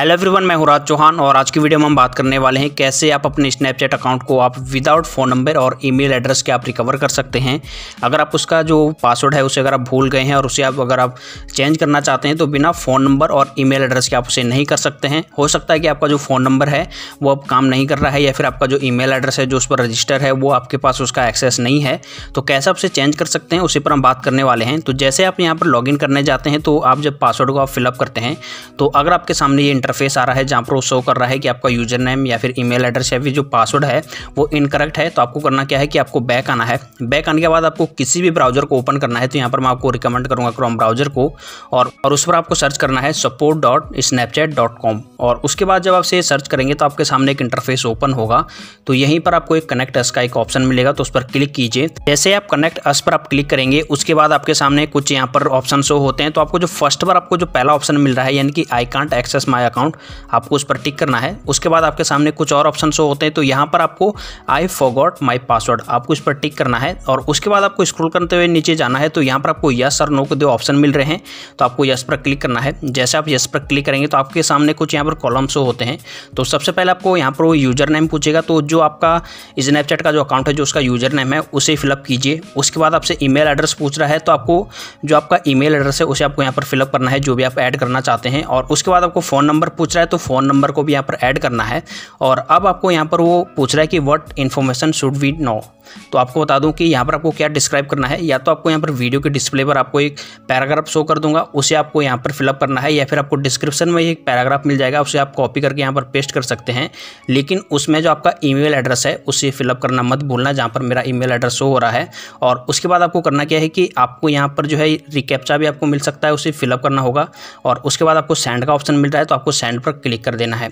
hello everyone मैं राज चौहान और आज की वीडियो में हम बात करने वाले हैं कैसे आप अपने स्नैपचैट अकाउंट को आप विदाउट फ़ोन नंबर और ईमेल एड्रेस के आप रिकवर कर सकते हैं अगर आप उसका जो पासवर्ड है उसे अगर आप भूल गए हैं और उसे आप अगर आप चेंज करना चाहते हैं तो बिना फ़ोन नंबर और ई एड्रेस के आप उसे नहीं कर सकते हैं हो सकता है कि आपका जो फ़ोन नंबर है वो अब काम नहीं कर रहा है या फिर आपका जो ई एड्रेस है जो उस पर रजिस्टर है वो आपके पास उसका एक्सेस नहीं है तो कैसे आप उसे चेंज कर सकते हैं उसी पर हम बात करने वाले हैं तो जैसे आप यहाँ पर लॉग करने जाते हैं तो आप जब पासवर्ड को आप फिलअप करते हैं तो अगर आपके सामने ये इंटरफेस आ रहा है जहाँ पर वो शो कर रहा है कि आपका यूजर नेम या फिर ईमेल एड्रेस या फिर जो पासवर्ड है वो इनकरेक्ट है तो आपको करना क्या है कि आपको बैक आना है बैक आने के बाद आपको किसी भी ब्राउजर को ओपन करना है तो यहाँ पर मैं आपको रिकमेंड करूँगा क्रोम ब्राउजर को और, और उस पर आपको सर्च करना है support dot Snapchat dot com और उसके बाद जब आप से सर्च करेंगे तो आपके सामने एक इंटरफेस ओपन होगा तो यहीं पर आपको एक कनेक्ट अस का एक ऑप्शन मिलेगा तो उस पर क्लिक कीजिए जैसे आप कनेक्ट अस पर आप क्लिक करेंगे उसके बाद आपके सामने कुछ यहाँ पर ऑप्शन शो होते हैं तो आपको जो फर्स्ट पर आपको जो पहला ऑप्शन मिल रहा है यानी कि I can't access my account account आपको उस पर टिक करना है उसके बाद आपके सामने कुछ और ऑप्शन शो होते हैं तो यहाँ पर आपको आई फॉगॉट माई पासवर्ड आपको इस पर टिक करना है और उसके बाद आपको स्क्रोल करते हुए नीचे जाना है तो यहाँ पर आपको यस और नो के दो ऑप्शन मिल रहे हैं तो आपको यस पर क्लिक करना है जैसे आप यस पर क्लिक करेंगे तो आपके सामने कुछ यहाँ पर कॉलम शो होते हैं तो सबसे पहले आपको यहाँ पर वो यूजर नेम पूछेगा तो जो आपका स्नैपचैट का जो अकाउंट है जो उसका यूजर नेम है उसे फिलअप कीजिए उसके बाद आपसे ईमेल एड्रेस पूछ रहा है तो आपको जो आपका ईमेल एड्रेस है उसे आपको यहाँ पर फिलअप करना है जो भी आप ऐड करना चाहते हैं और उसके बाद आपको फ़ोन नंबर पर पूछ रहा है तो फ़ोन नंबर को भी यहाँ पर ऐड करना है और अब आपको यहाँ पर वो पूछ रहा है कि what information should we know तो आपको बता दूं कि यहाँ पर आपको क्या डिस्क्राइब करना है या तो आपको यहाँ पर वीडियो के डिस्प्ले पर आपको एक पैराग्राफ शो कर दूंगा उसे आपको यहाँ पर फिलअप करना है या फिर आपको डिस्क्रिप्शन में एक पैराग्राफ मिल जाएगा उसे आप कॉपी करके यहाँ पर पेस्ट कर सकते हैं लेकिन उसमें जो आपका ई एड्रेस है उसे फिलअप करना मत भूलना जहाँ पर मेरा ई एड्रेस शो हो रहा है और उसके बाद आपको करना क्या है कि आपको यहाँ पर जो है रिकैप्चा भी आपको मिल सकता है उसे फिलअप करना होगा और उसके बाद आपको सेंड का ऑप्शन मिल रहा है तो आपको सेंड पर क्लिक कर देना है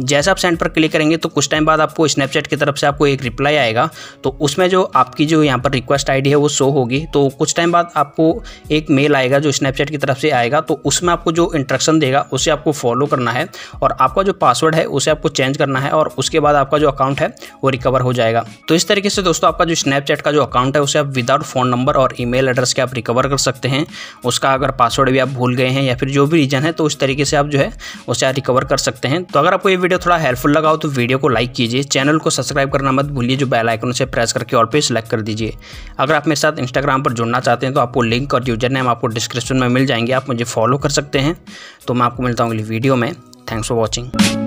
जैसा आप सेंड पर क्लिक करेंगे तो कुछ टाइम बाद आपको स्नैपचैट की तरफ से आपको एक रिप्लाई आएगा तो उसमें जो आपकी जो यहाँ पर रिक्वेस्ट आईडी है वो शो होगी तो कुछ टाइम बाद आपको एक मेल आएगा जो स्नैपचैट की तरफ से आएगा तो उसमें आपको जो इंट्रक्शन देगा उसे आपको फॉलो करना है और आपका जो पासवर्ड है उसे आपको चेंज करना है और उसके बाद आपका जो अकाउंट है वो रिकवर हो जाएगा तो इस तरीके से दोस्तों आपका जो स्नैपचैट का जो अकाउंट है उसे आप विदाउट फ़ोन नंबर और ईमेल एड्रेस के आप रिकवर कर सकते हैं उसका अगर पासवर्ड भी आप भूल गए हैं या फिर जो भी रीजन है तो उस तरीके से आप जो है उसे आप रिकवर कर सकते हैं तो अगर आपको ये वीडियो थोड़ा हेल्पफुल लगा हो तो वीडियो को लाइक कीजिए चैनल को सब्सक्राइब करना मत भूलिए जो बेल आइकन से प्रेस करके और पे सिलेक्ट कर दीजिए अगर आप मेरे साथ इंस्टाग्राम पर जुड़ना चाहते हैं तो आपको लिंक और यूजर नेम आपको डिस्क्रिप्शन में मिल जाएंगे आप मुझे फॉलो कर सकते हैं तो मैं आपको मिलता हूँ अगली वीडियो में थैंक्स फॉर वॉचिंग